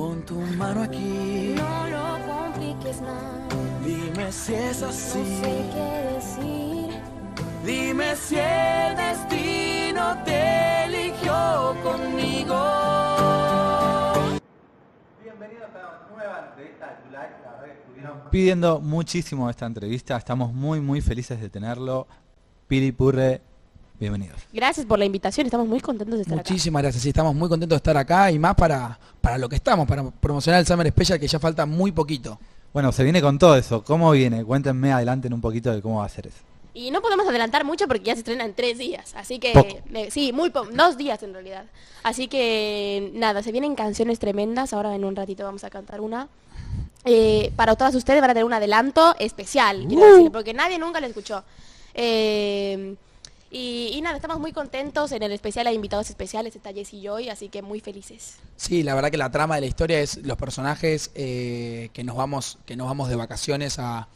Pon tu mano aquí. No lo compliques más. Dime si es así. No decir. Dime si el destino te eligió conmigo. Bienvenidos a una nueva entrevista de La pidiendo muchísimo esta entrevista. Estamos muy, muy felices de tenerlo. Piripurre. Bienvenidos. Gracias por la invitación, estamos muy contentos de estar Muchísimas acá. Muchísimas gracias, sí, estamos muy contentos de estar acá y más para, para lo que estamos, para promocionar el Summer Special que ya falta muy poquito. Bueno, se viene con todo eso. ¿Cómo viene? Cuéntenme, adelanten un poquito de cómo va a ser eso. Y no podemos adelantar mucho porque ya se estrena en tres días, así que sí, muy dos días en realidad. Así que nada, se vienen canciones tremendas. Ahora en un ratito vamos a cantar una. Eh, para todas ustedes van a tener un adelanto especial, uh. decir, porque nadie nunca lo escuchó. Eh, y, nada, estamos muy contentos. En el especial hay invitados especiales, está yo y así que muy felices. Sí, la verdad que la trama de la historia es los personajes eh, que, nos vamos, que nos vamos de vacaciones a,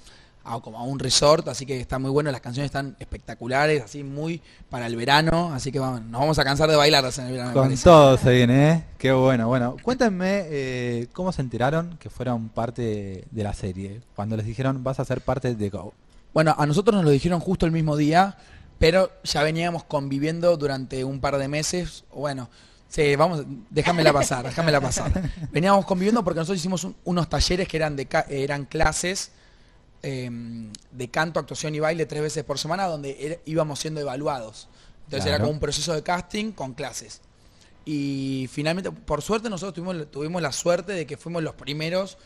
a un resort, así que está muy bueno, las canciones están espectaculares, así muy para el verano, así que vamos, nos vamos a cansar de bailar en el verano. Con todo se viene, ¿eh? Qué bueno, bueno. Cuéntenme eh, cómo se enteraron que fueron parte de la serie, cuando les dijeron vas a ser parte de Go. Bueno, a nosotros nos lo dijeron justo el mismo día, pero ya veníamos conviviendo durante un par de meses, bueno, se vamos, déjamela pasar, déjamela pasar. Veníamos conviviendo porque nosotros hicimos unos talleres que eran, de, eran clases em, de canto, actuación y baile tres veces por semana donde er, íbamos siendo evaluados. Entonces era como un proceso de casting con clases. Y finalmente, por suerte, nosotros tuvimos, la suerte de que fuimos los primeros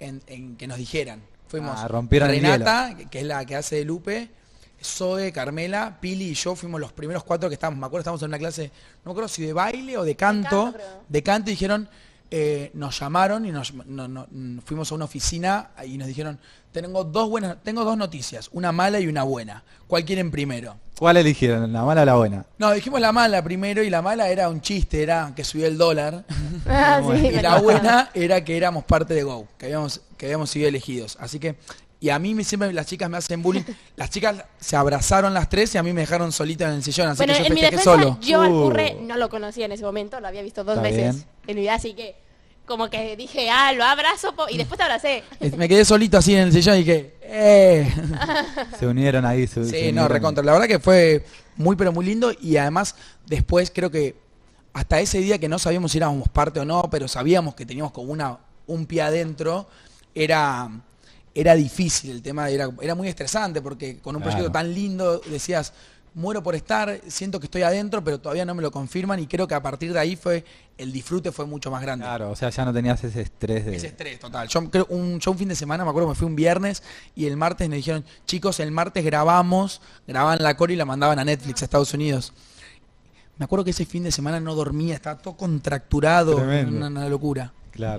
en, que nos dijeran. Fuimos a ah, rompieron Renata, que es la que hace de Lupe, Zoe, Carmela, Pili y yo fuimos los primeros cuatro que estábamos. Me acuerdo, estábamos en una clase, no creo si de baile o de canto. De canto, dijeron, eh, nos llamaron y nos, fuimos a una oficina y nos dijeron, tengo dos, buenas, tengo dos noticias, una mala y una buena. ¿Cuál quieren primero? ¿Cuál eligieron? ¿La mala o la buena? No, dijimos la mala primero y la mala era un chiste, era que subía el dólar. Ah, y la buena era que éramos parte de Go, que habíamos, que habíamos sido elegidos. Así que y a mí siempre las chicas me hacen bullying. Las chicas se abrazaron las tres y a mí me dejaron solita en el sillón, así bueno, que yo en mi defensa, solo. Yo al uh. Curre no lo conocía en ese momento, lo había visto dos veces en mi vida, así que como que dije, ah, lo abrazo y mm. después te abracé. Me quedé solito así en el sillón y dije, eh. se unieron ahí. Se, sí, no, recontra. La verdad que fue muy pero muy lindo y además después creo que hasta ese día que no sabíamos si éramos parte o no, pero sabíamos que teníamos como una, un pie adentro, era era difícil el tema, era, era muy estresante porque con un proyecto tan lindo decías, muero por estar, siento que estoy adentro, pero todavía no me lo confirman y creo que a partir de ahí fue el disfrute fue mucho más grande. Claro, o sea, ya no tenías ese estrés de... Ese estrés, total. Yo, creo, un, fin de semana, me acuerdo, me fui un viernes y el martes me dijeron, chicos, el martes grabamos, grababan la core y la mandaban a Netflix, a Estados Unidos. Me acuerdo que ese fin de semana no dormía, estaba todo contracturado, una locura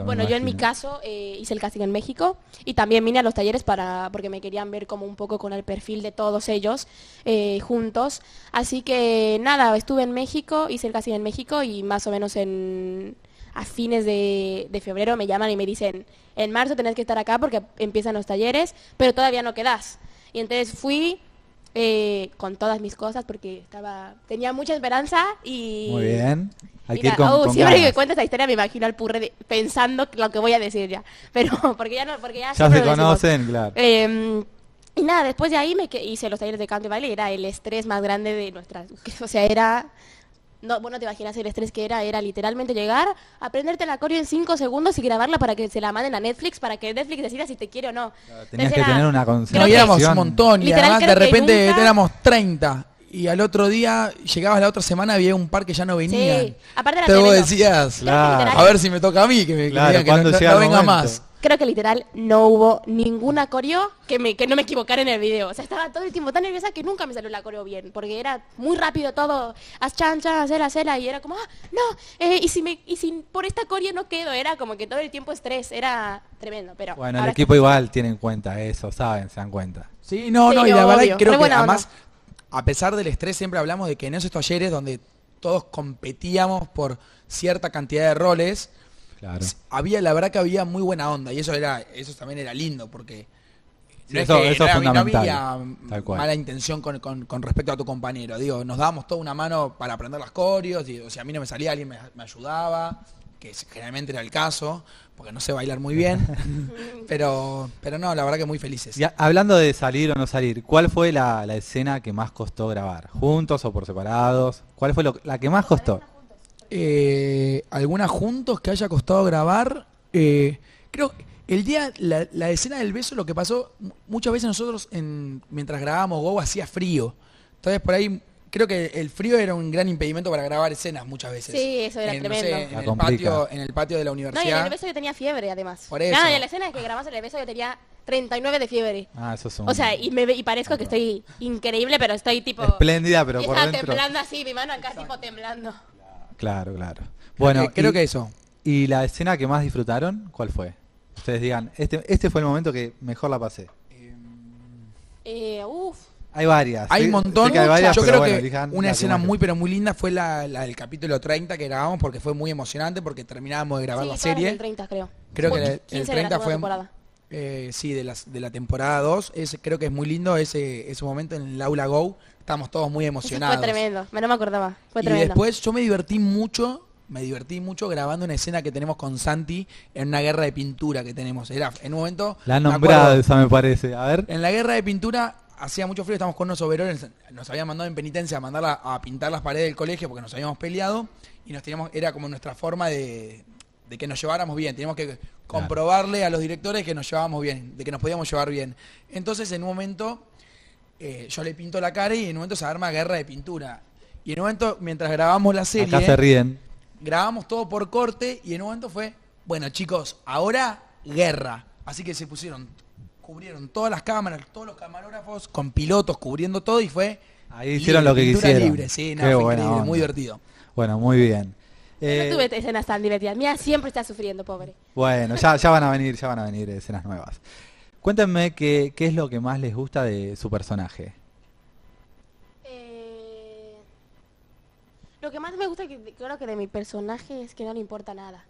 bueno, yo en mi caso eh, hice el casting en México y también vine a los talleres para porque me querían ver como un poco con el perfil de todos ellos eh, juntos. Así que nada, estuve en México, hice el casting en México y más o menos a fines de, de febrero me llaman y me dicen, en marzo tenés que estar acá porque empiezan los talleres, pero todavía no quedás. Y entonces fui, eh, con todas mis cosas porque estaba tenía mucha esperanza y... Muy bien. Hay que uh, siempre que cuento esta historia me imagino al purre pensando lo que voy a decir ya. Pero porque ya no, porque ya, ya se conocen, claro. Em, y nada, después de ahí me hice los talleres de canto y baile, era el estrés más grande de nuestras... o sea, era no, bueno, te imaginas el estrés que era, era literalmente llegar, aprenderte la coreo en 5 segundos y grabarla para que se la manden a Netflix, para que Netflix decida si te quiere o no. tenías que tener una conciencia. No, éramos un montón, y además de repente éramos 30. Y al otro día, llegabas la otra semana, había un par que ya no venían. Sí, vos decías, a ver si me toca a mí, que no, venga más creo que literal no hubo ninguna coreo que, me, que no me equivocara en el video. O sea, estaba todo el tiempo tan nerviosa que nunca me salió la coreo bien, porque era muy rápido todo, haz chancha hacer y era como, ah, no, eh, y, si me, y si por esta coreo no quedo, era como que todo el tiempo estrés, era tremendo, pero... Bueno, el equipo igual tiene en cuenta eso, saben, se dan cuenta. Sí, no, no, y la verdad creo que además, a pesar del estrés, siempre hablamos de que en esos talleres donde todos competíamos por cierta cantidad de roles, había, la verdad que había muy buena onda y eso era, eso también era lindo porque no es había mala intención con, respecto a tu compañero. Digo, nos dábamos toda una mano para aprender las corios. Y, o a mí no me salía, alguien me, ayudaba, que generalmente era el caso, porque no sé bailar muy bien. pero, pero no, la verdad que muy felices. hablando de salir o no salir, ¿cuál fue la, escena que más costó grabar? ¿Juntos o por separados? ¿Cuál fue lo, la que más costó? eh, alguna juntos que haya costado grabar. Eh, creo el día, la, escena del beso, lo que pasó, muchas veces nosotros en, mientras grabábamos Go hacía frío. Entonces por ahí creo que el frío era un gran impedimento para grabar escenas muchas veces. Sí, eso era en, tremendo. en, el patio, de la universidad. No, y en el beso yo tenía fiebre además. Por en la escena que grabamos el beso yo tenía 39 de fiebre. Ah, o sea, y, me, y parezco que estoy increíble, pero estoy tipo... Espléndida, pero por dentro. temblando así, mi mano acá tipo temblando. Claro, claro. Eh, bueno, eh, creo que, y, eso. ¿Y la escena que más disfrutaron, cuál fue? Ustedes digan, este, este fue el momento que mejor la pasé. Eh, hay varias. Hay un montón. yo creo que una escena muy, pero muy linda fue la, del capítulo 30 que grabamos porque fue muy emocionante porque terminábamos de grabar la serie. 30, creo. que el, el 30 fue. Temporada. Eh, sí, de, de la temporada 2. creo que es muy lindo ese, ese momento en el Aula Go. estamos todos muy emocionados. fue tremendo, no me acordaba. Fue tremendo. Y después yo me divertí mucho, me divertí mucho grabando una escena que tenemos con Santi en una guerra de pintura que tenemos. Era en un momento... La han esa me parece, a ver. En la guerra de pintura hacía mucho frío, estamos con unos overoles, nos habían mandado en penitencia a mandarla a pintar las paredes del colegio porque nos habíamos peleado y nos teníamos, era como nuestra forma de, de que nos lleváramos bien, teníamos que comprobarle a los directores que nos llevábamos bien, de que nos podíamos llevar bien. Entonces, en un momento, eh, yo le pinto la cara y en un momento se arma guerra de pintura. Y en un momento, mientras grabamos la serie, se ríen. grabamos todo por corte y en un momento fue, bueno chicos, ahora guerra. Así que se pusieron, cubrieron todas las cámaras, todos los camarógrafos, con pilotos cubriendo todo y fue... Ahí hicieron lo que quisieron. muy divertido. Bueno, muy bien no eh, tuve escenas tan divertidas. Mía siempre está sufriendo, pobre. Bueno, ya, van a venir, ya van a venir escenas nuevas. Cuéntenme qué, es lo que más les gusta de su personaje. Eh, lo que más me gusta, creo que de mi personaje, es que no le importa nada.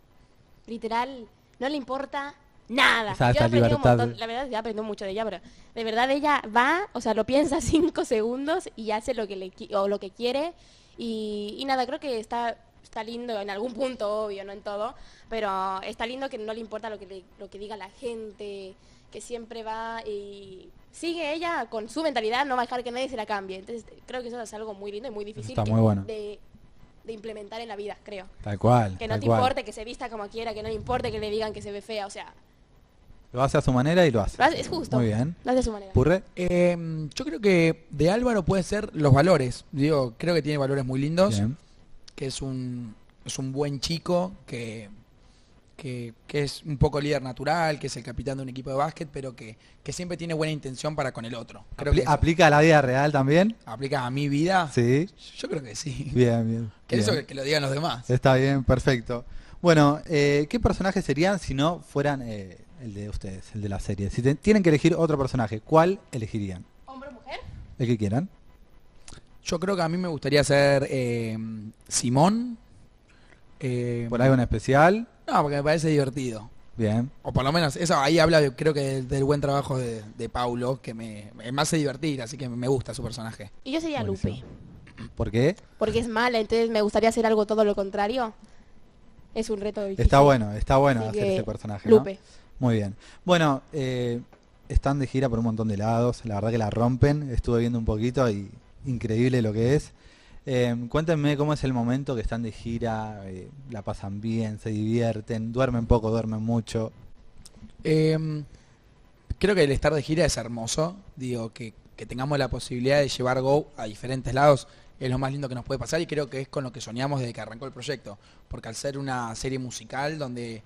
Literal, no le importa nada. yo aprendí un montón, la verdad, ya aprendí mucho de ella, pero de verdad ella va, o sea, lo piensa cinco segundos y hace lo que le o lo que quiere y nada, creo que está está lindo en algún punto, obvio, no en todo, pero está lindo que no le importa lo que, lo que diga la gente, que siempre va y sigue ella con su mentalidad, no va a dejar que nadie se la cambie. Entonces creo que eso es algo muy lindo y muy difícil de, implementar en la vida, creo. Tal cual. Que no te importe, que se vista como quiera, que no le importe que le digan que se ve fea, o sea... Lo hace a su manera y lo hace. es justo. Muy bien. Lo hace a su manera. Em, yo creo que de Álvaro puede ser los valores. Digo, creo que tiene valores muy lindos que es un, es un buen chico, que, que, es un poco líder natural, que es el capitán de un equipo de básquet, pero que, que siempre tiene buena intención para con el otro. ¿Aplica a la vida real también? ¿Aplica a mi vida? Sí. Yo creo que sí. Bien, bien. Que eso que lo digan los demás. Está bien, perfecto. Bueno, eh, ¿qué personajes serían si no fueran eh, el de ustedes, el de la serie? Si tienen que elegir otro personaje, ¿cuál elegirían? ¿Hombre o mujer? El que quieran. Yo creo que a mí me gustaría ser eh, Simón. Eh, ¿Por algo en especial? No, porque me parece divertido. Bien. O por lo menos, eso ahí habla, creo que del, buen trabajo de, Paulo, que me, hace divertir, así que me gusta su personaje. Y yo sería Lupe. ¿Por qué? Porque es mala, entonces me gustaría hacer algo todo lo contrario. Es un reto difícil. Está bueno, está bueno hacer ese personaje. Lupe. Muy bien. Bueno, eh, están de gira por un montón de lados, la verdad que la rompen, estuve viendo un poquito y increíble lo que es. Eh, cuéntenme cómo es el momento que están de gira, eh, la pasan bien, se divierten, duermen poco, duermen mucho. Em, creo que el estar de gira es hermoso. Digo, que, que tengamos la posibilidad de llevar Go a diferentes lados es lo más lindo que nos puede pasar y creo que es con lo que soñamos desde que arrancó el proyecto. Porque al ser una serie musical donde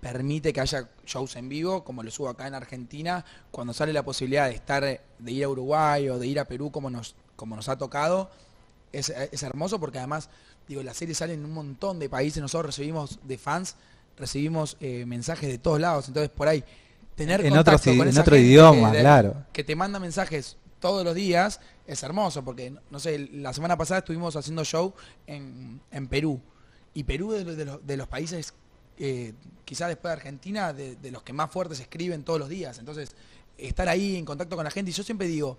permite que haya shows en vivo, como lo subo acá en Argentina, cuando sale la posibilidad de estar, eh, de ir a Uruguay o de ir a Perú, como nos como nos ha tocado, es, hermoso porque además, digo, la serie sale en un montón de países, nosotros recibimos de fans, recibimos eh, mensajes de todos lados, entonces por ahí tener en contacto con en idioma, claro. Que te manda mensajes todos los días es hermoso porque no sé, la semana pasada estuvimos haciendo show en, Perú y Perú de, de, los, países eh, quizás después de Argentina de, los que más fuertes escriben todos los días, entonces estar ahí en contacto con la gente y yo siempre digo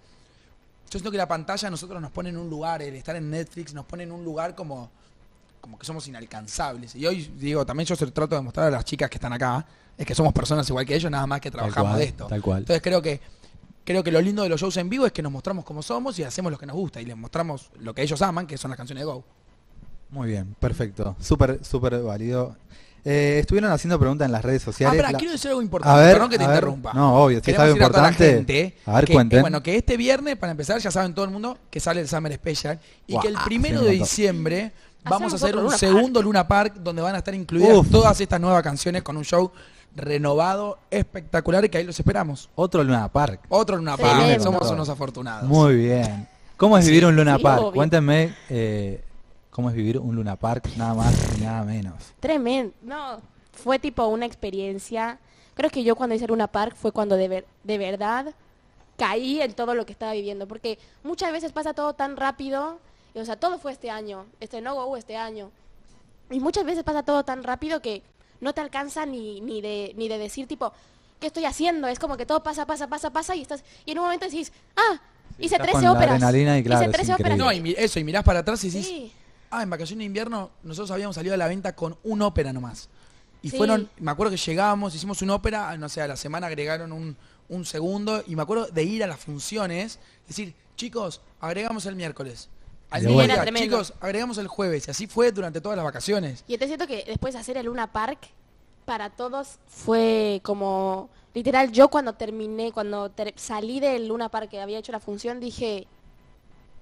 yo siento que la pantalla a nosotros nos pone en un lugar, el estar en Netflix nos pone en un lugar como, como que somos inalcanzables. Y hoy, digo, también yo se trato de mostrar a las chicas que están acá, es que somos personas igual que ellos, nada más que trabajamos de esto. Tal cual. Entonces creo que creo que lo lindo de los shows en vivo es que nos mostramos como somos y hacemos lo que nos gusta y les mostramos lo que ellos aman, que son las canciones de Go. Muy bien, perfecto. Súper, súper válido. Eh, estuvieron haciendo preguntas en las redes ah, sociales. Ah, quiero decir algo importante. Perdón que te interrumpa. No, obvio, si es algo importante. A, ver, que, eh, bueno, que este viernes, para empezar, ya saben todo el mundo que sale el Summer Special. Y que el primero de diciembre vamos a hacer un segundo Luna Park donde van a estar incluidas todas estas nuevas canciones con un show renovado, espectacular, y que ahí los esperamos. Otro Luna Park. Otro Luna Park. Somos unos afortunados. Muy bien. ¿Cómo es vivir un Luna Park? Cuéntenme. Eh, cómo es vivir un Luna Park, nada más y nada menos. Tremendo. No, fue tipo una experiencia. Creo que yo cuando hice Luna Park fue cuando de, de verdad caí en todo lo que estaba viviendo, porque muchas veces pasa todo tan rápido, o sea, todo fue este año, Este No Go este año, y muchas veces pasa todo tan rápido que no te alcanza ni, ni, de, ni de decir tipo, ¿qué estoy haciendo? Es como que todo pasa, pasa, pasa, pasa, y estás y en un momento decís, ah, hice 13 óperas. hice 13 óperas. No, y eso, y mirás para atrás y decís, sí ah, en vacaciones de invierno nosotros habíamos salido a la venta con un ópera nomás. Y fueron, me acuerdo que llegamos, hicimos una ópera, no sé, a la semana agregaron un, segundo, y me acuerdo de ir a las funciones, decir, chicos, agregamos el miércoles. Al chicos, agregamos el jueves. Y así fue durante todas las vacaciones. Y te siento que después hacer el Luna Park, para todos fue como... Literal, yo cuando terminé, cuando salí del Luna Park que había hecho la función, dije,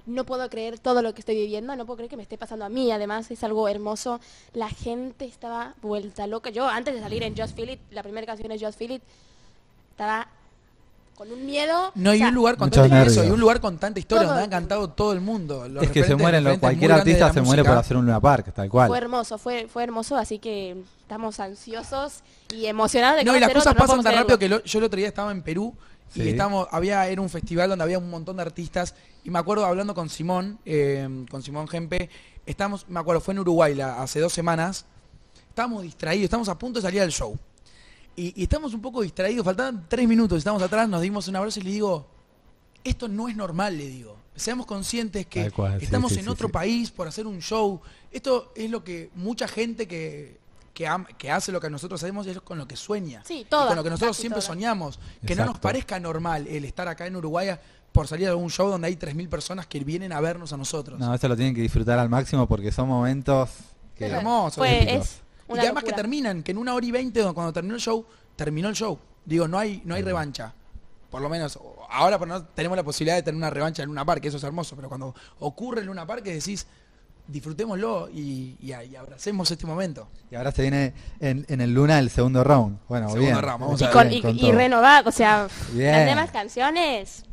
no puedo creer todo lo que estoy viviendo, no puedo creer que me esté pasando a mí, además es algo hermoso, la gente estaba vuelta loca, yo antes de salir en Just Philip, la primera canción es Just Philip, estaba con un miedo. No, hay un lugar con tanta eso, hay un lugar con tanta historia, todo, han cantado todo el mundo. es que se mueren, cualquier artista se muere por hacer un Luna Park, tal cual. Fue hermoso, fue, fue hermoso, así que estamos ansiosos y emocionados No, y las cosas pasan tan rápido que yo el otro día estaba en Perú y estamos, había, era un festival donde había un montón de artistas. Y me acuerdo hablando con Simón, em, con Simón Gempe, estamos, me acuerdo, fue en Uruguay la, hace dos semanas. Estábamos distraídos, estamos a punto de salir del show. Y, estamos un poco distraídos, faltaban tres minutos, estamos atrás, nos dimos un abrazo y le digo, esto no es normal, le digo. Seamos conscientes que estamos en otro país por hacer un show. Esto es lo que mucha gente que que, hace lo que nosotros hacemos y es con lo que sueña. con lo que nosotros siempre soñamos. Que no nos parezca normal el estar acá en Uruguay por salir de un show donde hay 3.000 personas que vienen a vernos a nosotros. No, eso lo tienen que disfrutar al máximo porque son momentos que hermosos. y además que terminan, que en una hora y veinte, cuando terminó el show, terminó el show. Digo, no hay, no hay mm. revancha. Por lo menos, ahora tenemos la posibilidad de tener una revancha en una parque, eso es hermoso, pero cuando ocurre en una parque decís, disfrutémoslo y, abracemos este momento. Y ahora se viene en, el Luna el segundo round. Bueno, bien. vamos y, a y, renovado, o sea, las demás canciones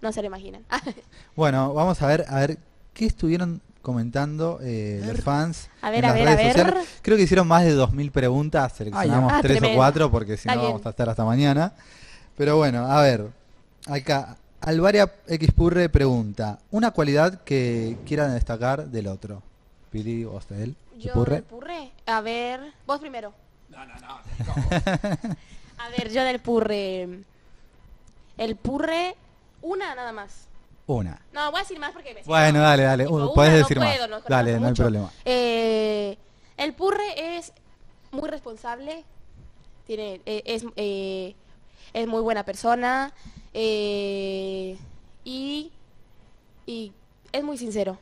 no se lo imaginan. bueno, vamos a ver, a ver qué estuvieron comentando eh, los fans en las redes sociales. Creo que hicieron más de 2.000 preguntas, seleccionamos 3 ah, tres o cuatro porque si no vamos a estar hasta mañana. Pero bueno, a ver, acá Alvaria Xpurre pregunta, ¿una cualidad que quieran destacar del otro? Pili, vos de él. Yo Purre? A ver, vos primero. No, no, no. A ver, yo del Purre. El Purre, una nada más. Una. No, voy a decir más porque me Bueno, dale, dale. uno decir no Puedo, no dale, no hay problema. Eh, el Purre es muy responsable. Tiene, eh, eh, es muy buena persona. Eh, y, y, es muy sincero.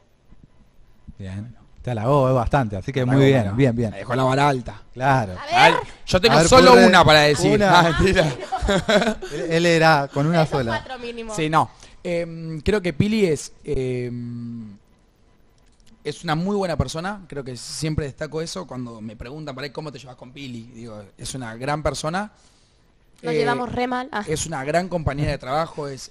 Bien. Te halagó bastante, así que muy bien, bien, bien. dejó la vara alta. Claro. Yo tengo solo una para decir. Ah, él, era con una sola. Sí, no. Em, creo que Pili es. Em, es una muy buena persona. Creo que siempre destaco eso cuando me preguntan para cómo te llevas con Pili. Digo, es una gran persona. Nos eh, llevamos re ah. Es una gran compañía de trabajo, es,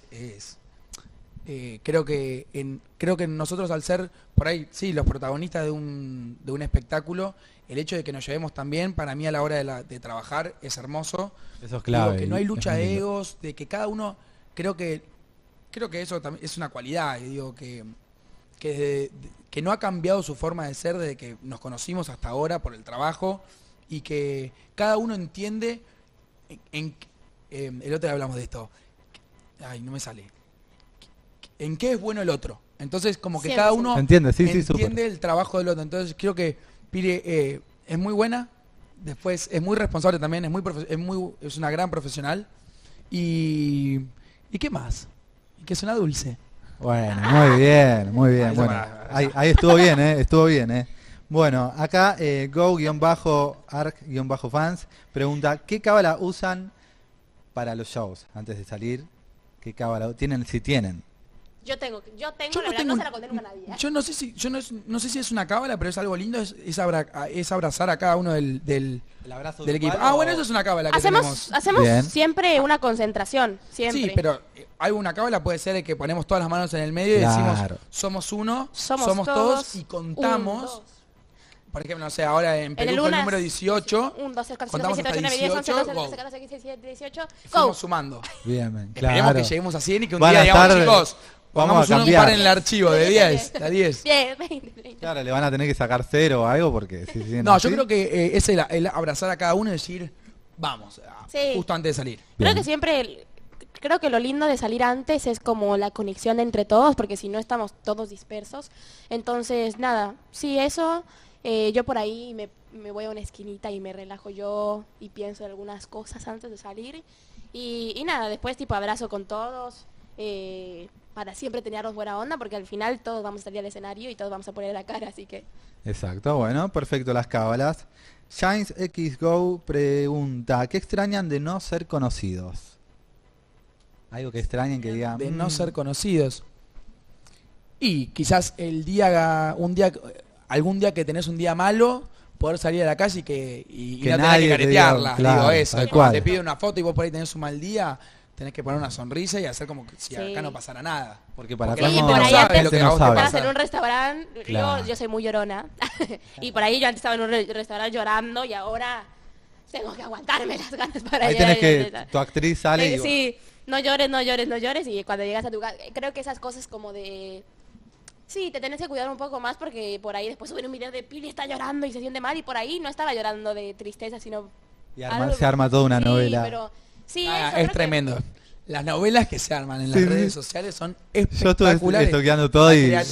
eh, creo que en, creo que nosotros al ser por ahí, sí, los protagonistas de un, espectáculo, el hecho de que nos llevemos también, para mí a la hora de, trabajar es hermoso. Eso es clave. que no hay lucha de egos, de que cada uno, creo que, creo que eso también es una cualidad, eh, digo, que, que, que no ha cambiado su forma de ser desde que nos conocimos hasta ahora por el trabajo y que cada uno entiende en, em, el otro hablamos de esto. Ay, no me sale. ¿En qué es bueno el otro? Entonces, como que cada uno entiende, el trabajo del otro. Entonces, creo que Pire eh, es muy buena, después es muy responsable también, es muy, es, muy es una gran profesional. Y, qué más? Y que suena dulce. Bueno, muy bien, muy bien. ahí, ahí estuvo bien, ¿eh? Estuvo bien, ¿eh? Bueno, acá eh, go-arc-fans pregunta, ¿qué cábala usan para los shows antes de salir? ¿Qué cábala tienen, si tienen? Yo tengo, yo tengo, yo no, se la nadie. ¿eh? Yo no sé si, yo no, sé si es una cábala, pero es algo lindo, es, abrazar a cada uno del, equipo. Ah, bueno, eso es una cábala hacemos, Hacemos siempre una concentración, siempre. Sí, pero hay eh, una cábala puede ser que ponemos todas las manos en el medio y decimos, somos uno, somos, todos, y contamos por ejemplo, no sé, ahora en Perú con el número 18. 1, 2, 3, 4, 5, 6, 7, 8, 9, 10, 11, 12, 13, 14, 15, 17, 18. Fuimos sumando. Bien, bien, claro. Esperemos que lleguemos a 100 y que un día digamos, tarde. chicos, Vamos pongamos a un par en el archivo de 10, a 10. Bien, 20, 20. Claro, le van a tener que sacar cero o algo porque si siguen No, así. yo creo que eh, es el, el, abrazar a cada uno y decir, vamos, sí. justo antes de salir. Bien. Creo que siempre el, creo que lo lindo de salir antes es como la conexión entre todos, porque si no estamos todos dispersos. Entonces, nada, sí, eso eh, yo por ahí me, voy a una esquinita y me relajo yo y pienso en algunas cosas antes de salir. Y, nada, después tipo abrazo con todos. Eh, para siempre tenernos buena onda, porque al final todos vamos a salir al escenario y todos vamos a poner la cara, así que. Exacto, bueno, perfecto las cábalas. Shines X Go pregunta, ¿qué extrañan de no ser conocidos? Algo que extrañen que digan. De no mm". ser conocidos. Y quizás el día, un día, algún día que tenés un día malo, poder salir a la casa y, que, y, nadie que caretearla. Te digo eso, cuando te pide una foto y vos por ahí tenés un mal día, tenés que poner una sonrisa y hacer como que si acá no pasara nada. Porque para acá no, por ahí antes, lo que en un restaurante, yo, soy muy llorona, y por ahí yo antes estaba en un restaurante llorando y ahora tengo que aguantarme las ganas para ahí tenés que, tu actriz sale sí, eh, y... Sí, no llores, no llores, no llores, y cuando llegas a tu casa, creo que esas cosas como de Sí, te tenés que cuidar un poco más porque por ahí después suben un video de Pili está llorando y se siente mal y por ahí no estaba llorando de tristeza, sino... Y se arma toda una novela. Sí, ah, es tremendo. Las novelas que se arman en las redes sociales son espectaculares. Yo estoy todo y la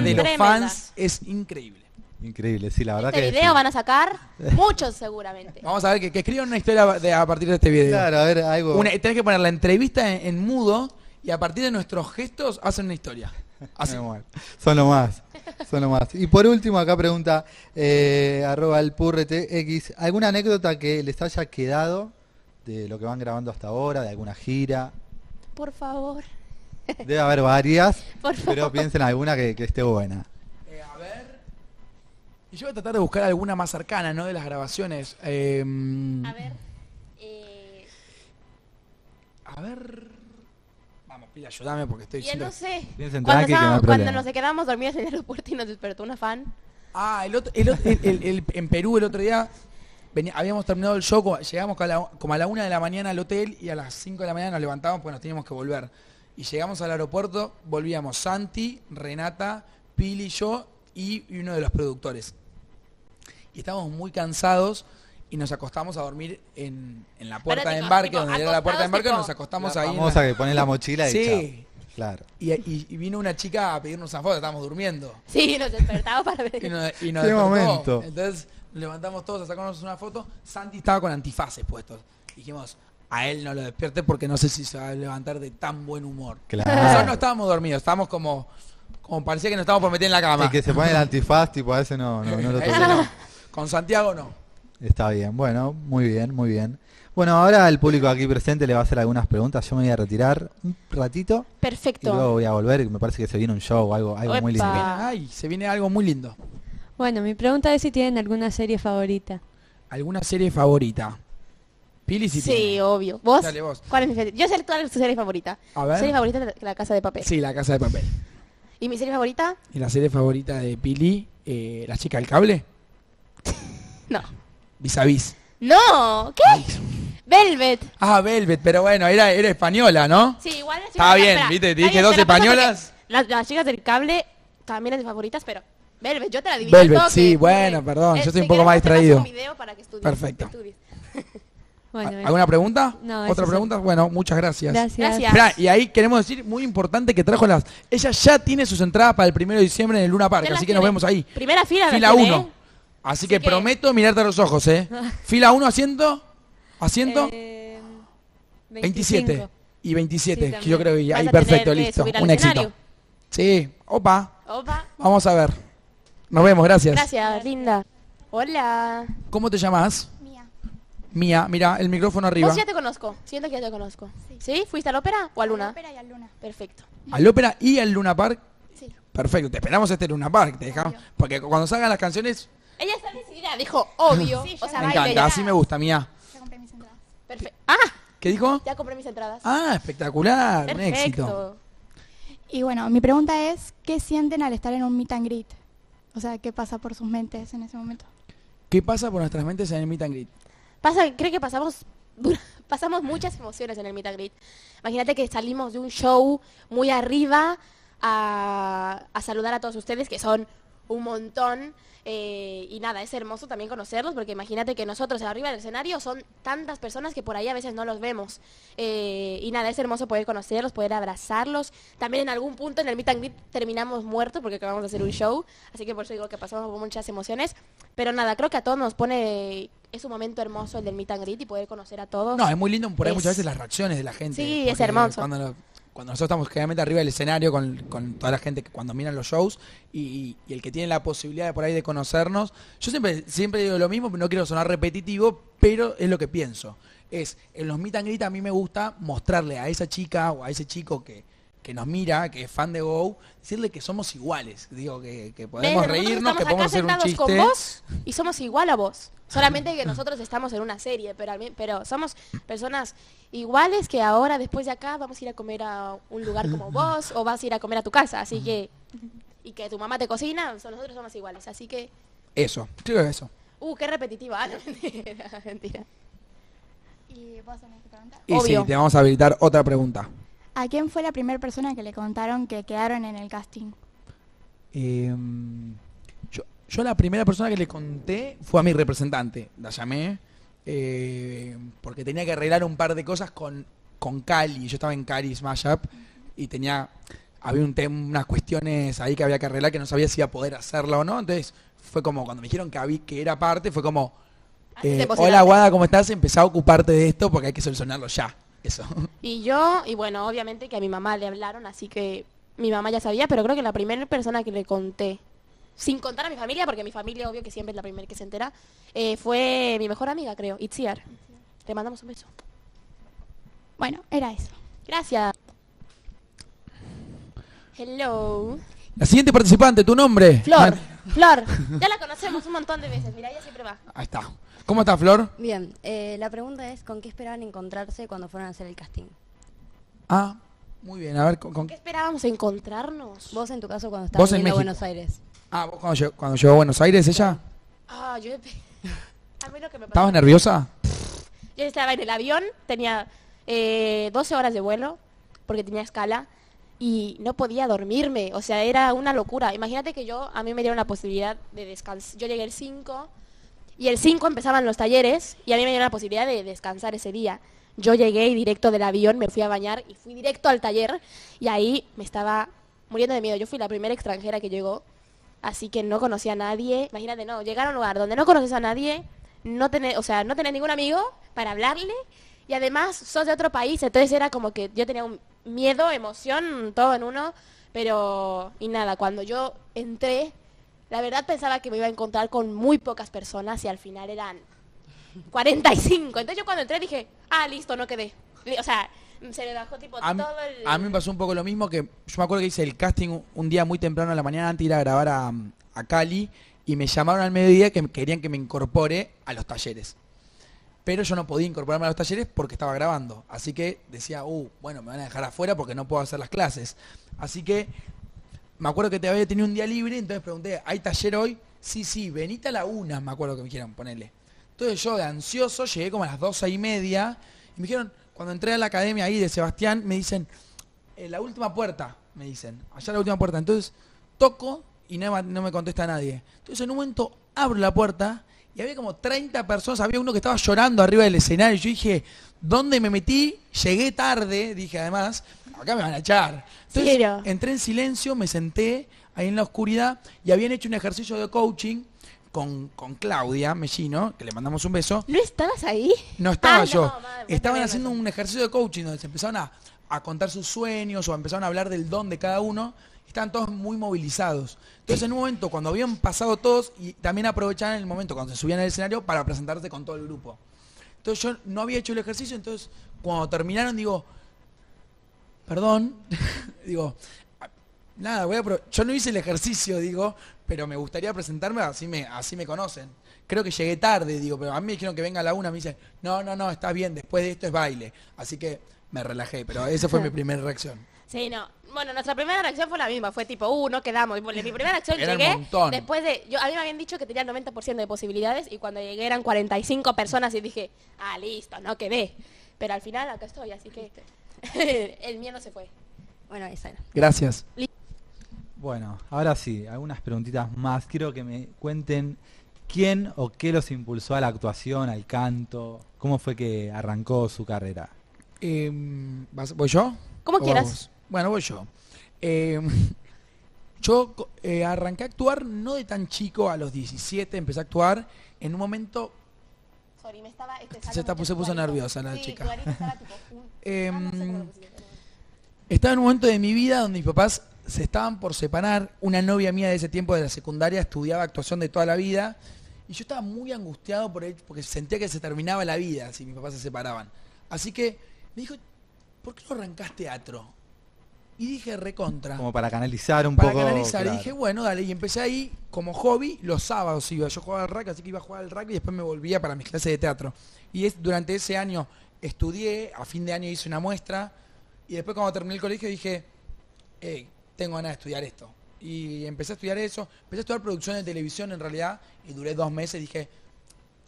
de los fans es increíble. Increíble, sí, la verdad este que... video van a sacar muchos seguramente. Vamos a ver, que, escriban una historia a partir de este video. Claro, a ver, algo... tenés que poner la entrevista en, mudo y a partir de nuestros gestos hacen una historia. Son lo más. Son más. Y por último, acá pregunta eh, arroba el ¿alguna anécdota que les haya quedado de lo que van grabando hasta ahora, de alguna gira? Por favor. Debe haber varias, pero piensen alguna que, esté buena. Eh, a ver. Y yo voy a tratar de buscar alguna más cercana, ¿no? De las grabaciones. Em, a ver. Eh. a ver. Y ayúdame porque estoy Yo no sé. Cuando, nos quedamos dormidos en el aeropuerto y nos despertó una fan. Ah, el otro, el en Perú el otro día habíamos terminado el show, llegamos como a la una de la mañana al hotel y a las 5 de la mañana nos levantamos porque nos teníamos que volver. Y llegamos al aeropuerto, volvíamos Santi, Renata, Pili, yo y uno de los productores. Y estábamos muy cansados y nos acostamos a dormir en, en la puerta de embarque, donde era la puerta de embarque, nos acostamos ahí. Vamos a que pone la mochila y Sí. Claro. Y, y, vino una chica a pedirnos una foto, estábamos durmiendo. Sí, nos despertamos para ver. y nos, y ¿Qué momento. Entonces levantamos todos a sacarnos una foto. Santi estaba con antifaces puestos. Dijimos, a él no lo despierte porque no sé si se va a levantar de tan buen humor. Claro. Nosotros no estábamos dormidos, estábamos como, como parecía que nos estábamos por meter en la cama. Y que se pone el antifaz, tipo, a ese no, no, no lo No. Con Santiago no. Está bien, bueno, muy bien, muy bien. Bueno, ahora el público aquí presente le va a hacer algunas preguntas. Yo me voy a retirar un ratito. Perfecto. Y luego voy a volver. Me parece que se viene un show, algo, algo muy lindo. Ay, se viene algo muy lindo. Bueno, mi pregunta es si tienen alguna serie favorita. ¿Alguna serie favorita? Pili, si sí, obvio. ¿Vos? Dale, vos. ¿Cuál es Yo sé cuál es tu serie favorita. A Serie favorita La Casa de Papel. Sí, La Casa de Papel. ¿Y mi serie favorita? Y la serie favorita de Pili, eh, La Chica del Cable. no. Vis a vis. No, ¿qué? Velvet. Ah, Velvet, pero bueno, era, era española, ¿no? Sí, igual Está bien, viste, dije dos españolas. Las, chicas del cable también las favoritas, pero Velvet, yo te la dividí. Velvet, sí, bueno, perdón, yo estoy eh, un poco más distraído. Un para que estudies, Perfecto. ¿Alguna pregunta? No, ¿Otra pregunta? Bueno, muchas gracias. Gracias. y ahí queremos decir, muy importante que trajo las... Ella ya tiene sus entradas para el 1 de diciembre en el Luna Park, así que nos vemos ahí. Primera fila. Fila 1. Así, que, prometo mirarte a los ojos, ¿eh? Fila 1, asiento. Asiento. 27. Em, y 27, que yo creo que ahí perfecto, listo. Un éxito. Sí, opa. Opa. Vamos a ver. Nos vemos, gracias. Gracias, linda. Hola. ¿Cómo te llamas? Mía. Mía, mira, el micrófono arriba. ya te conozco, siento que ya te conozco. Sí. ¿Fuiste a la ópera o a Luna? A ópera y al Luna. Perfecto. ¿Al ópera y al Luna Park? Sí. Perfecto, te esperamos este Luna Park, te dejamos. Porque cuando salgan las canciones, ella está decidida, dijo, obvio. me encanta, así me gusta, mía. Ya compré mis entradas. Perfecto. Ah, ¿qué dijo? Ya compré mis entradas. Ah, espectacular, un éxito. Y bueno, mi pregunta es, ¿qué sienten al estar en un meet and greet? O sea, ¿qué pasa por sus mentes en ese momento? ¿Qué pasa por nuestras mentes en el meet and greet? Pasa, creo que pasamos pasamos muchas emociones en el meet and greet. Imagínate que salimos de un show muy arriba a, a, saludar a todos ustedes, que son un montón. Eh, y nada, es hermoso también conocerlos, porque imagínate que nosotros arriba del escenario son tantas personas que por ahí a veces no los vemos. Eh, y nada, es hermoso poder conocerlos, poder abrazarlos. También en algún punto en el meet and Greet terminamos muertos porque acabamos de hacer un show, así que por eso digo que pasamos por muchas emociones. Pero nada, creo que a todos nos pone es un momento hermoso el del meet and greet y poder conocer a todos. No, es muy lindo por ahí muchas veces las reacciones de la gente. Sí, es hermoso cuando nosotros estamos generalmente arriba del escenario con, toda la gente que cuando miran los shows y, el que tiene la posibilidad de por ahí de conocernos, yo siempre, siempre digo lo mismo, no quiero sonar repetitivo, pero es lo que pienso. Es, en los meet and greet a mí me gusta mostrarle a esa chica o a ese chico que, que nos mira, que es fan de Go, decirle que somos iguales. Digo, que, podemos reírnos, que podemos hacer un chiste. y somos igual a vos. Solamente que nosotros estamos en una serie, pero, pero somos personas iguales que ahora, después de acá, vamos a ir a comer a un lugar como vos o vas a ir a comer a tu casa. Así que, y que tu mamá te cocina, nosotros somos iguales. Así que... Eso, creo que eso. Uh, qué repetitiva. ¿eh? mentira, ¿Y vos Y sí, te vamos a habilitar otra pregunta. ¿A quién fue la primera persona que le contaron que quedaron en el casting? Em, yo, la primera persona que le conté fue a mi representante. La llamé em, porque tenía que arreglar un par de cosas con, con Cali. Yo estaba en Cali Smash Up y tenía... Había un tema, unas cuestiones ahí que había que arreglar que no sabía si iba a poder hacerla o no. Entonces fue como, cuando me dijeron que, había, que era parte, fue como... Eh, hola Guada, ¿cómo estás? Empecé a ocuparte de esto porque hay que solucionarlo ya. Eso. Y yo, y bueno, obviamente que a mi mamá le hablaron, así que mi mamá ya sabía, pero creo que la primera persona que le conté, sin contar a mi familia, porque mi familia obvio que siempre es la primera que se entera, eh, fue mi mejor amiga, creo, Itziar. Te mandamos un beso. Bueno, era eso. Gracias. Hello. La siguiente participante, tu nombre. Flor. Ah. Flor. Ya la conocemos un montón de veces. Mira, ella siempre va. Ahí está. ¿Cómo está Flor? Bien, eh, la pregunta es, ¿con qué esperaban encontrarse cuando fueron a hacer el casting? Ah, muy bien, a ver, ¿con, qué esperábamos encontrarnos? Vos en tu caso cuando estabas en Buenos Aires. Ah, ¿vos cuando, llegó, a Buenos Aires ella? Ah, yo... a ¿Estabas nerviosa? Yo estaba en el avión, tenía eh, 12 horas de vuelo, porque tenía escala, y no podía dormirme, o sea, era una locura. Imagínate que yo, a mí me dieron la posibilidad de descansar. Yo llegué el 5 y el 5 empezaban los talleres y a mí me dieron la posibilidad de descansar ese día. Yo llegué directo del avión me fui a bañar y fui directo al taller y ahí me estaba muriendo de miedo. Yo fui la primera extranjera que llegó, así que no conocía a nadie. Imagínate, no, llegar a un lugar donde no conoces a nadie, no tener, o sea, no tener ningún amigo para hablarle y además sos de otro país, entonces era como que yo tenía un miedo, emoción, todo en uno, pero y nada, cuando yo entré la verdad pensaba que me iba a encontrar con muy pocas personas y al final eran 45. Entonces yo cuando entré dije, ah, listo, no quedé. O sea, se le bajó tipo todo el... A mí me pasó un poco lo mismo que yo me acuerdo que hice el casting un día muy temprano en la mañana antes de ir a grabar a, a Cali y me llamaron al mediodía que querían que me incorpore a los talleres. Pero yo no podía incorporarme a los talleres porque estaba grabando. Así que decía, uh, bueno, me van a dejar afuera porque no puedo hacer las clases. Así que me acuerdo que te había tenido un día libre, entonces pregunté, ¿hay taller hoy? Sí, sí, venite a la una, me acuerdo que me dijeron, ponele. Entonces yo de ansioso llegué como a las doce y media y me dijeron, cuando entré a la academia ahí de Sebastián, me dicen, en eh, la última puerta, me dicen, allá la última puerta. Entonces toco y no, no me contesta nadie. Entonces en un momento abro la puerta y había como 30 personas, había uno que estaba llorando arriba del escenario. Yo dije, ¿dónde me metí? Llegué tarde, dije además, acá me van a echar. Entonces entré en silencio, me senté ahí en la oscuridad y habían hecho un ejercicio de coaching con, con Claudia Mellino, que le mandamos un beso. ¿No estabas ahí? No estaba ah, yo. Estaban haciendo un ejercicio de coaching donde se empezaron a, contar sus sueños o empezaron a hablar del don de cada uno. Están todos muy movilizados. Entonces, en un momento, cuando habían pasado todos, y también aprovechaban el momento cuando se subían al escenario para presentarse con todo el grupo. Entonces, yo no había hecho el ejercicio, entonces, cuando terminaron, digo, perdón, digo, nada, voy a yo no hice el ejercicio, digo, pero me gustaría presentarme, así me, así me conocen. Creo que llegué tarde, digo, pero a mí me dijeron que venga a la una, me dicen, no, no, no, está bien, después de esto es baile. Así que me relajé, pero esa fue mi primera reacción. Sí, no. Bueno, nuestra primera reacción fue la misma, fue tipo, uh, no quedamos. Mi primera reacción llegué después de. Yo, a mí me habían dicho que tenía el 90% de posibilidades y cuando llegué eran 45 personas y dije, ah, listo, no quedé. Pero al final acá estoy, así que. el miedo se fue. Bueno, esa era. Gracias. Bueno, ahora sí, algunas preguntitas más. Quiero que me cuenten quién o qué los impulsó a la actuación, al canto, cómo fue que arrancó su carrera. Em, ¿Voy yo? Como quieras. Bueno, voy yo. Em, yo eh, arranqué a actuar no de tan chico, a los 17 empecé a actuar en un momento este, se, puso nerviosa la chica. Mm, em, estaba, en un momento de mi vida donde mis papás se estaban por separar. Una novia mía de ese tiempo de la secundaria estudiaba actuación de toda la vida. Y yo estaba muy angustiado por él, porque sentía que se terminaba la vida si mis papás se separaban. Así que me dijo, ¿por qué no arrancas teatro? Y dije recontra. Como para canalizar un poco. Para canalizar. Y dije, bueno, dale. Y empecé ahí como hobby los sábados iba. Yo jugaba al rack, así que iba a jugar al rack y después me volvía para mis clases de teatro. Y es, durante ese año estudié, a fin de año hice una muestra. Y después cuando terminé el colegio dije, tengo ganas de estudiar esto. Y empecé a estudiar eso. Empecé a estudiar producción de televisión en realidad. Y duré dos meses y dije,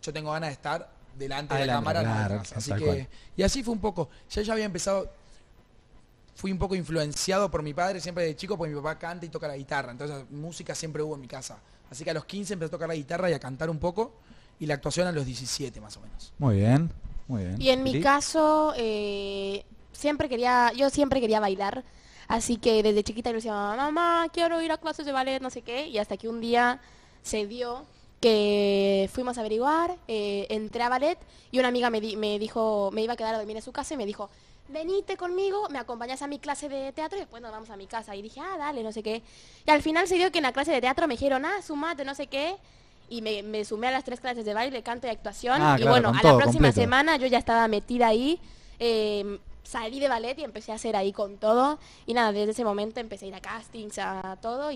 yo tengo ganas de estar delante de la cámara. así que, y así fue un poco. Ya ya había empezado fui un poco influenciado por mi padre siempre de chico, porque mi papá canta y toca la guitarra. Entonces, música siempre hubo en mi casa. Así que a los 15 empecé a tocar la guitarra y a cantar un poco, y la actuación a los 17 más o menos. Muy bien, muy bien. Y en mi caso, eh, siempre quería, yo siempre quería bailar. Así que desde chiquita yo decía, mamá, quiero ir a clases de ballet, no sé qué. Y hasta que un día se dio que fuimos a averiguar, eh, entré a ballet y una amiga me, me, dijo, me iba a quedar a dormir en su casa y me dijo, venite conmigo, me acompañas a mi clase de teatro y después nos vamos a mi casa. Y dije, ah, dale, no sé qué. Y al final se dio que en la clase de teatro me dijeron, ah, sumate, no sé qué. Y me, sumé a las tres clases de baile, canto y actuación. Ah, y bueno, a la próxima semana yo ya estaba metida ahí. Em, salí de ballet y empecé a hacer ahí con todo. Y nada, desde ese momento empecé a ir a castings, a todo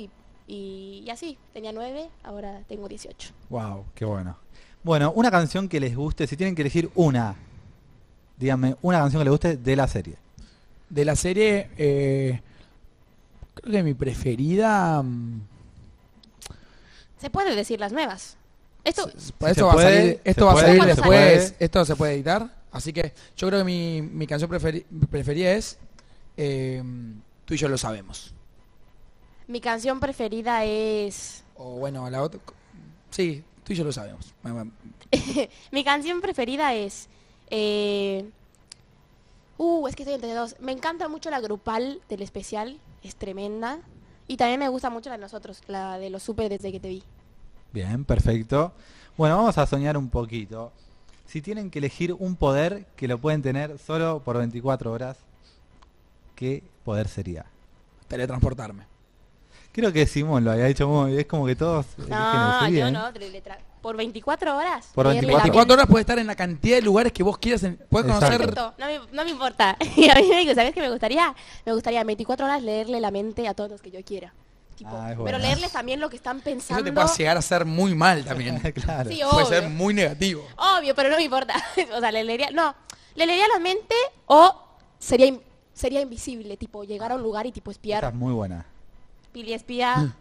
y, así. Tenía nueve, ahora tengo dieciocho ¡Wow! ¡Qué bueno! Bueno, una canción que les guste, si tienen que elegir una dígame una canción que le guste de la serie. De la serie, eh, creo que mi preferida... Mm, se puede decir las nuevas. Esto, va, a salir después, esto se puede editar. Así que yo creo que mi, canción preferida es em, Tú y yo lo sabemos. Mi canción preferida es... O bueno, la Sí, tú y yo lo sabemos. mi canción preferida es eh, uh, es que estoy entre dos. Me encanta mucho la grupal del especial, es tremenda. Y también me gusta mucho la de nosotros, la de los super desde que te vi. Bien, perfecto. Bueno, vamos a soñar un poquito. Si tienen que elegir un poder que lo pueden tener solo por 24 horas, ¿qué poder sería? Teletransportarme. Creo que decimos? lo había dicho Es como que todos. No, yo ¿eh? no, por 24 horas. Por 24, eh, horas puede estar en la cantidad de lugares que vos quieras. En, puedes conocer. no, me, importa. Y a mí me digo, ¿sabes qué me gustaría? Me gustaría 24 horas leerle la mente a todos los que yo quiera. Ah, pero leerles también lo que están pensando. Eso te puede llegar a ser muy mal también. claro. puede ser muy negativo. Obvio, pero no me importa. o sea, le leería. No, le leería la mente o sería, sería invisible, tipo, llegar a un lugar y tipo espiar. muy buena les espía.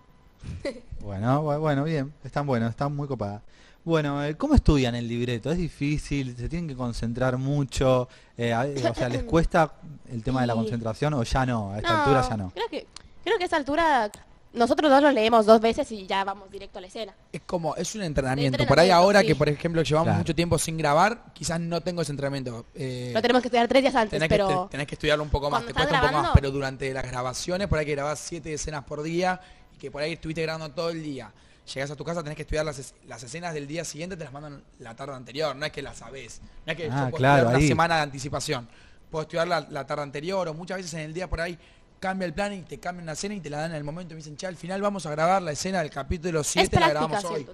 bueno, bueno, bien. Están buenos, están muy copadas. Bueno, eh, ¿cómo estudian el libreto? ¿Es difícil? ¿Se tienen que concentrar mucho? Eh, eh, o sea, ¿les cuesta el tema de la concentración o ya no? A esta altura ya no. Creo que, creo que a esta altura nosotros dos lo leemos dos veces y ya vamos directo a la escena. Es como, es un entrenamiento. por ahí ahora que, por ejemplo, llevamos mucho tiempo sin grabar, quizás no tengo ese entrenamiento. No eh, lo tenemos que estudiar tres días antes, pero... Que, tenés que estudiarlo un poco más, te cuesta un poco más, pero durante las grabaciones, por ahí que grabás siete escenas por día y que por ahí estuviste grabando todo el día. Llegás a tu casa, tenés que estudiar las, escenas del día siguiente, te las mandan la tarde anterior, no es que las sabés. No es que ah, claro, una semana de anticipación. Puedo estudiar la tarde anterior o muchas veces en el día por ahí cambia el plan y te cambia una escena y te la dan en el momento y me dicen, che, al final vamos a grabar la escena del capítulo 7, la grabamos hoy.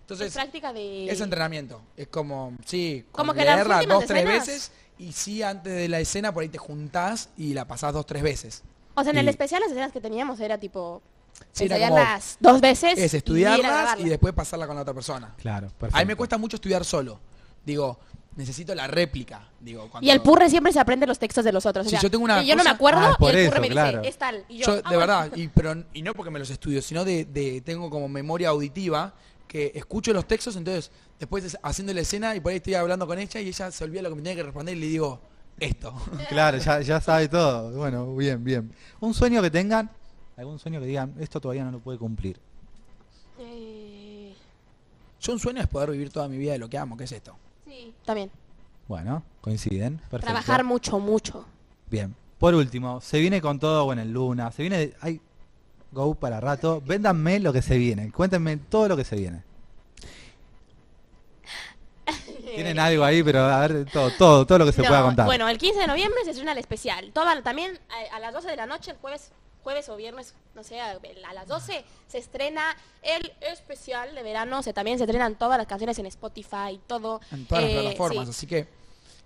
Entonces, es práctica de... Es entrenamiento. Es como, sí, como, que leerla dos, tres veces y sí, antes de la escena por ahí te juntás y la pasás dos, tres veces. O sea, en el especial las escenas que teníamos era tipo... Sí, estudiarlas dos veces. Es estudiarlas y, después pasarla con la otra persona. Claro, perfecto. A mí me cuesta mucho estudiar solo. Digo, necesito la réplica. Digo, Y el purre siempre se aprende los textos de los otros. yo tengo una. Yo no me acuerdo, ah, y el purre me dice, yo, de ah, verdad, y, pero, y no porque me los estudio, sino de, tengo como memoria auditiva que escucho los textos, entonces después haciendo la escena y por ahí estoy hablando con ella y ella se olvida lo que me tiene que responder y le digo esto. Claro, ya, sabe todo. Bueno, bien, bien. Un sueño que tengan, algún sueño que digan, esto todavía no lo puede cumplir. Eh. Yo un sueño es poder vivir toda mi vida de lo que amo, que es esto. También. Bueno, coinciden. Trabajar mucho, mucho. Bien. Por último, se viene con todo, bueno, en Luna, se viene, hay go para rato, véndanme lo que se viene, cuéntenme todo lo que se viene. Tienen algo ahí, pero a ver, todo, todo, todo lo que se pueda contar. Bueno, el 15 de noviembre se estrena el especial. Toda, también a, eh, a, las 12 de la noche, el jueves jueves o viernes, no sé, a, las 12, se estrena el especial de verano. Se, también se estrenan todas las canciones en Spotify y todo. En todas las eh, plataformas, así que.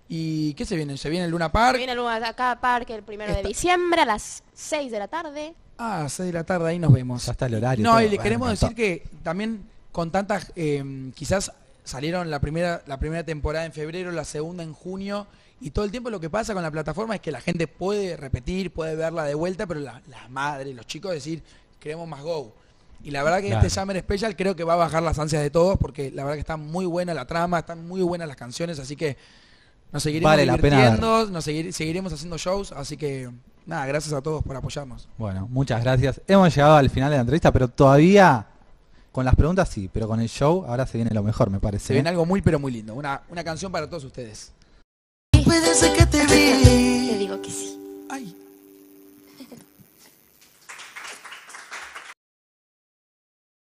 ¿Y qué se viene? ¿Se viene el Luna Park? Se viene el Luna Park el primero de diciembre a las 6 de la tarde. Ah, 6 de la tarde, ahí nos vemos. Hasta el horario. No, y le queremos decir que también con tantas, eh, quizás salieron la primera, la primera temporada en febrero, la segunda en junio y todo el tiempo lo que pasa con la plataforma es que la gente puede repetir, puede verla de vuelta, pero las madres, los chicos decir, queremos más Go. Y la verdad que este Summer Special creo que va a bajar las ansias de todos porque la verdad que está muy buena la trama, están muy buenas las canciones, así que nos seguiremos divirtiendo, nos seguiremos haciendo shows, así que nada, gracias a todos por apoyarnos. Bueno, muchas gracias. Hemos llegado al final de la entrevista, pero todavía con las preguntas sí, pero con el show ahora se viene lo mejor, me parece. Se viene ¿eh? algo muy pero muy lindo, una canción para todos ustedes. Puede ser que te vi. Te digo que sí. Ay.